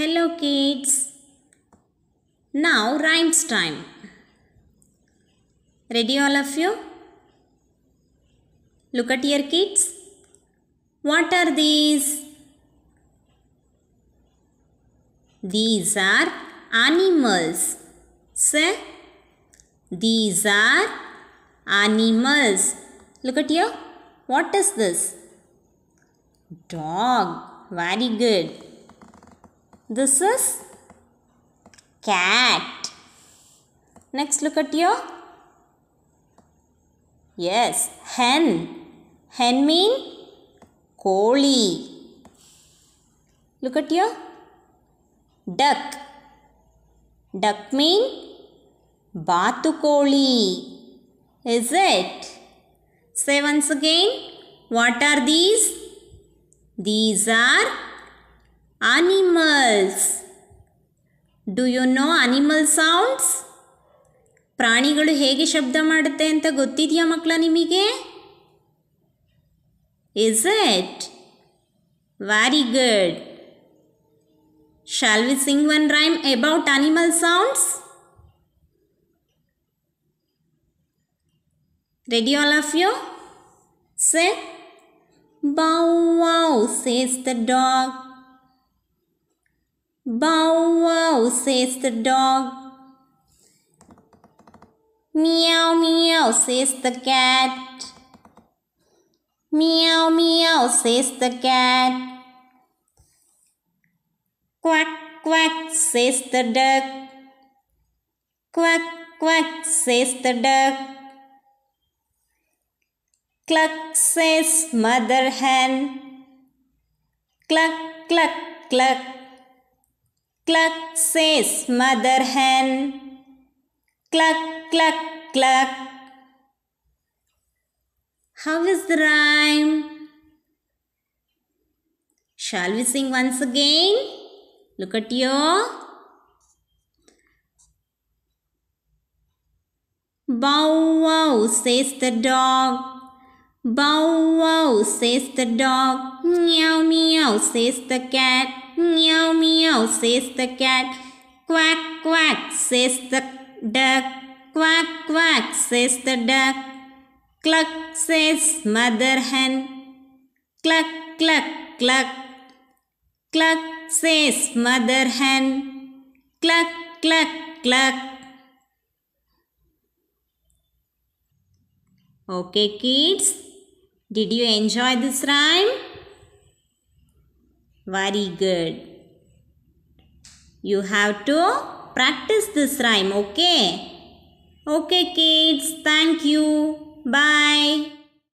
Hello kids. Now rhymes time. Ready all of you? Look at your kids. What are these? These are animals. Say, these are animals. Look at here. What is this? Dog. Very good. This is cat. Next look at your Yes, hen. Hen mean koli. Look at your Duck. Duck mean batukoli. Is it? Say once again. What are these? These are animals. Do you know animal sounds? ಪ್ರಾಣಿಗಳು ಹೇಗೆ ಶಬ್ದ ಮಾಡುತ್ತೆ ಅಂತ ಗೊತ್ತಿದೆಯಾ ಮಕ್ಕಳ ನಿಮಗೆ is it very good shall we sing one rhyme about animal sounds ready all of you say bow wow says the dog Bow wow, says the dog. Meow meow, says the cat. Meow meow, says the cat. Quack quack, says the duck. Quack quack, says the duck. Cluck, says mother hen. Cluck cluck cluck. Cluck says mother hen. Cluck, cluck, cluck. How is the rhyme? Shall we sing once again? Look at your Bow wow says the dog. Bow wow says the dog. Meow meow says the cat. Meow meow says the cat. Quack quack says the duck. Quack quack says the duck. Cluck says mother hen. Cluck cluck cluck. Cluck says mother hen. Cluck cluck cluck. Okay kids, did you enjoy this rhyme? Very good. You have to practice this rhyme, okay? Okay kids, thank you. Bye.